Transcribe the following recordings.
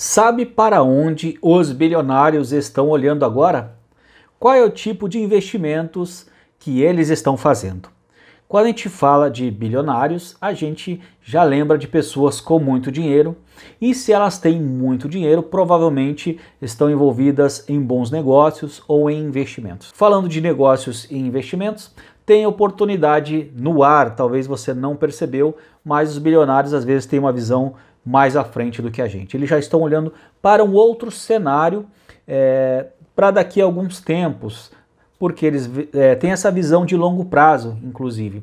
Sabe para onde os bilionários estão olhando agora? Qual é o tipo de investimentos que eles estão fazendo? Quando a gente fala de bilionários, a gente já lembra de pessoas com muito dinheiro, e se elas têm muito dinheiro, provavelmente estão envolvidas em bons negócios ou em investimentos. Falando de negócios e investimentos, tem oportunidade no ar, talvez você não percebeu, mas os bilionários às vezes têm uma visão mais à frente do que a gente. Eles já estão olhando para um outro cenário é, para daqui a alguns tempos, porque eles é, têm essa visão de longo prazo, inclusive.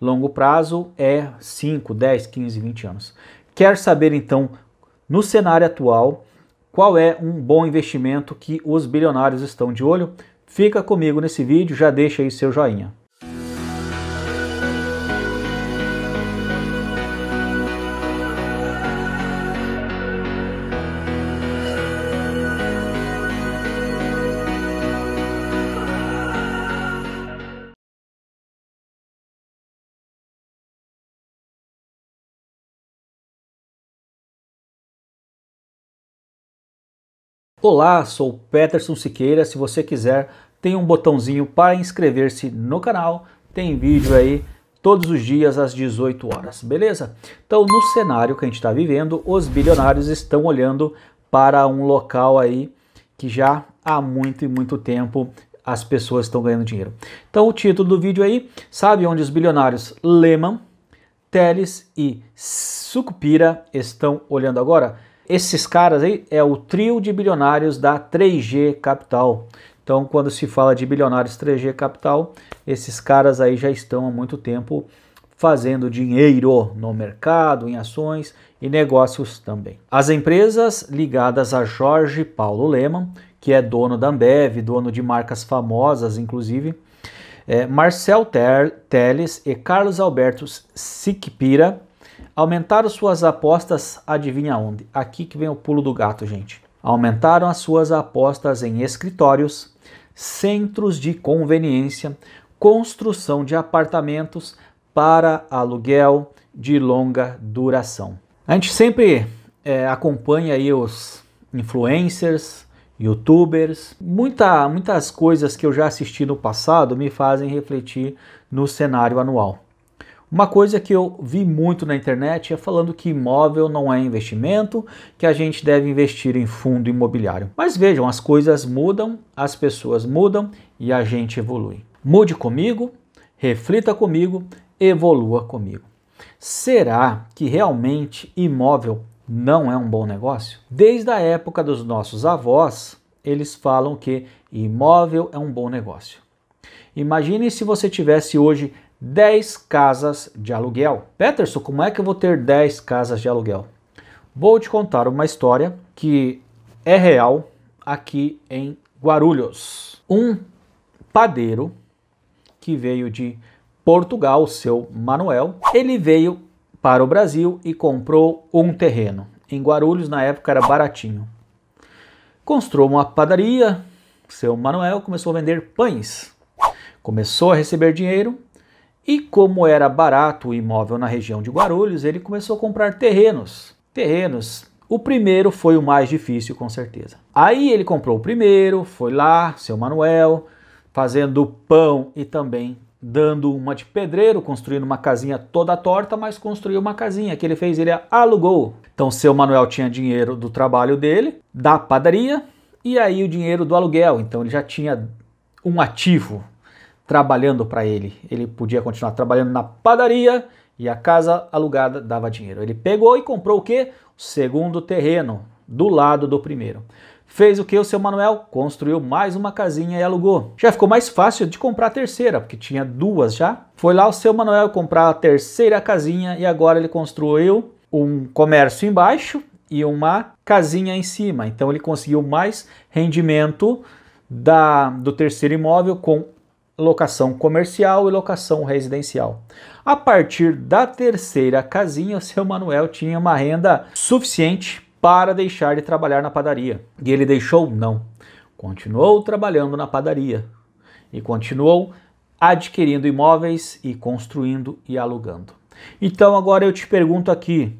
Longo prazo é 5, 10, 15, 20 anos. Quer saber então, no cenário atual, qual é um bom investimento que os bilionários estão de olho? Fica comigo nesse vídeo, já deixa aí seu joinha. Olá, sou Peterson Siqueira. Se você quiser, tem um botãozinho para inscrever-se no canal. Tem vídeo aí todos os dias às 18 horas, beleza? Então, no cenário que a gente está vivendo, os bilionários estão olhando para um local aí que já há muito e muito tempo as pessoas estão ganhando dinheiro. Então, o título do vídeo aí, sabe onde os bilionários Lehman, Teles e Sucupira estão olhando agora? esses caras aí é o trio de bilionários da 3G Capital. Então, quando se fala de bilionários 3G Capital, esses caras aí já estão há muito tempo fazendo dinheiro no mercado, em ações e negócios também. As empresas ligadas a Jorge Paulo Leman, que é dono da Ambev, dono de marcas famosas, inclusive, é Marcel Teles e Carlos Alberto Siqueira Aumentaram suas apostas, adivinha onde? Aqui que vem o pulo do gato, gente. Aumentaram as suas apostas em escritórios, centros de conveniência, construção de apartamentos para aluguel de longa duração. A gente sempre é, acompanha aí os influencers, youtubers, muita, muitas coisas que eu já assisti no passado me fazem refletir no cenário anual. Uma coisa que eu vi muito na internet é falando que imóvel não é investimento, que a gente deve investir em fundo imobiliário. Mas vejam, as coisas mudam, as pessoas mudam e a gente evolui. Mude comigo, reflita comigo, evolua comigo. Será que realmente imóvel não é um bom negócio? Desde a época dos nossos avós, eles falam que imóvel é um bom negócio. Imagine se você tivesse hoje 10 casas de aluguel. Peterson, como é que eu vou ter 10 casas de aluguel? Vou te contar uma história que é real aqui em Guarulhos. Um padeiro que veio de Portugal, seu Manuel, ele veio para o Brasil e comprou um terreno. Em Guarulhos, na época, era baratinho. Construiu uma padaria, seu Manuel começou a vender pães. Começou a receber dinheiro e como era barato o imóvel na região de Guarulhos, ele começou a comprar terrenos. Terrenos. O primeiro foi o mais difícil, com certeza. Aí ele comprou o primeiro, foi lá, seu Manuel, fazendo pão e também dando uma de pedreiro, construindo uma casinha toda torta, mas construiu uma casinha que ele fez, ele alugou. Então, seu Manuel tinha dinheiro do trabalho dele, da padaria, e aí o dinheiro do aluguel. Então, ele já tinha um ativo, trabalhando para ele. Ele podia continuar trabalhando na padaria e a casa alugada dava dinheiro. Ele pegou e comprou o quê? O segundo terreno, do lado do primeiro. Fez o que o seu Manuel? Construiu mais uma casinha e alugou. Já ficou mais fácil de comprar a terceira, porque tinha duas já. Foi lá o seu Manuel comprar a terceira casinha e agora ele construiu um comércio embaixo e uma casinha em cima. Então ele conseguiu mais rendimento da, do terceiro imóvel com locação comercial e locação residencial. A partir da terceira casinha, o seu Manuel tinha uma renda suficiente para deixar de trabalhar na padaria. E ele deixou? Não. Continuou trabalhando na padaria e continuou adquirindo imóveis e construindo e alugando. Então agora eu te pergunto aqui: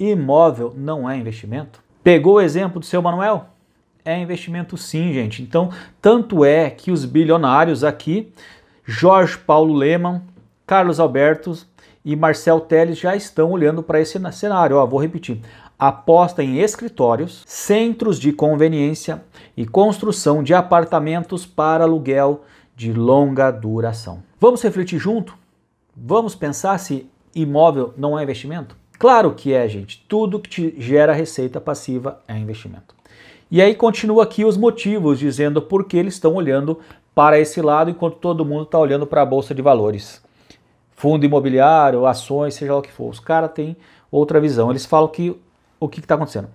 imóvel não é investimento? Pegou o exemplo do seu Manuel? é investimento sim, gente. Então, tanto é que os bilionários aqui, Jorge Paulo Lehmann, Carlos Alberto e Marcel Teles já estão olhando para esse cenário. Ó, vou repetir. Aposta em escritórios, centros de conveniência e construção de apartamentos para aluguel de longa duração. Vamos refletir junto? Vamos pensar se imóvel não é investimento? Claro que é, gente. Tudo que te gera receita passiva é investimento. E aí continua aqui os motivos, dizendo por que eles estão olhando para esse lado enquanto todo mundo está olhando para a Bolsa de Valores. Fundo imobiliário, ações, seja lá o que for. Os caras têm outra visão. Eles falam que o que está acontecendo?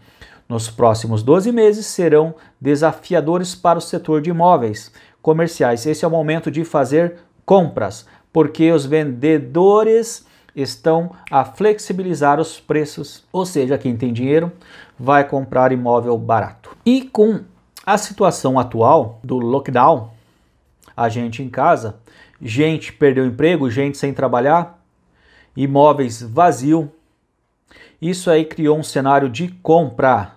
Nos próximos 12 meses serão desafiadores para o setor de imóveis comerciais. Esse é o momento de fazer compras, porque os vendedores estão a flexibilizar os preços, ou seja, quem tem dinheiro vai comprar imóvel barato. E com a situação atual do lockdown, a gente em casa, gente perdeu emprego, gente sem trabalhar, imóveis vazio. Isso aí criou um cenário de compra,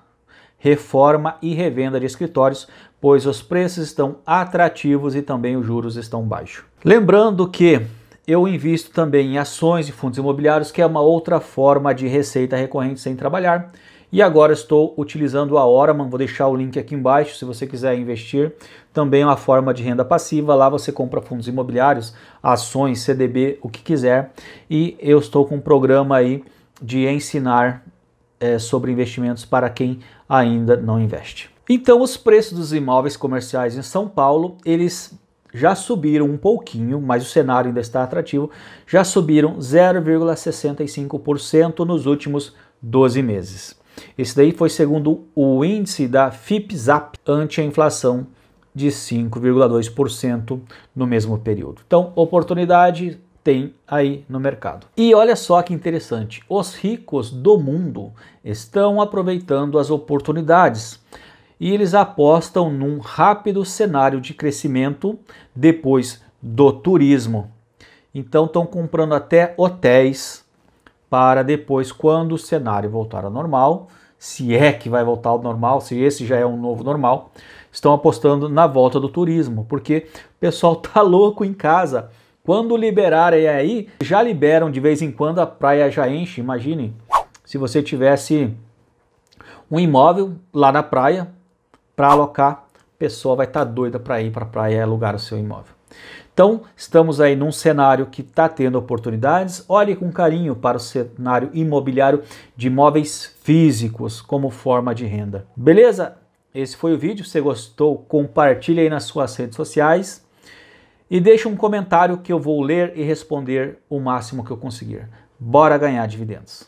reforma e revenda de escritórios, pois os preços estão atrativos e também os juros estão baixos. Lembrando que eu invisto também em ações e fundos imobiliários, que é uma outra forma de receita recorrente sem trabalhar. E agora estou utilizando a Oraman, vou deixar o link aqui embaixo se você quiser investir. Também é uma forma de renda passiva, lá você compra fundos imobiliários, ações, CDB, o que quiser. E eu estou com um programa aí de ensinar é, sobre investimentos para quem ainda não investe. Então, os preços dos imóveis comerciais em São Paulo, eles já subiram um pouquinho, mas o cenário ainda está atrativo, já subiram 0,65% nos últimos 12 meses. Esse daí foi segundo o índice da FIPZAP ante a inflação de 5,2% no mesmo período. Então, oportunidade tem aí no mercado. E olha só que interessante, os ricos do mundo estão aproveitando as oportunidades e eles apostam num rápido cenário de crescimento depois do turismo. Então estão comprando até hotéis para depois, quando o cenário voltar ao normal, se é que vai voltar ao normal, se esse já é um novo normal, estão apostando na volta do turismo, porque o pessoal tá louco em casa. Quando liberarem aí, já liberam de vez em quando a praia já enche. Imagine se você tivesse um imóvel lá na praia, para alocar, a pessoa vai estar tá doida para ir para a praia e é alugar o seu imóvel. Então, estamos aí num cenário que está tendo oportunidades. Olhe com carinho para o cenário imobiliário de imóveis físicos como forma de renda. Beleza? Esse foi o vídeo. Se gostou, compartilhe aí nas suas redes sociais e deixe um comentário que eu vou ler e responder o máximo que eu conseguir. Bora ganhar dividendos!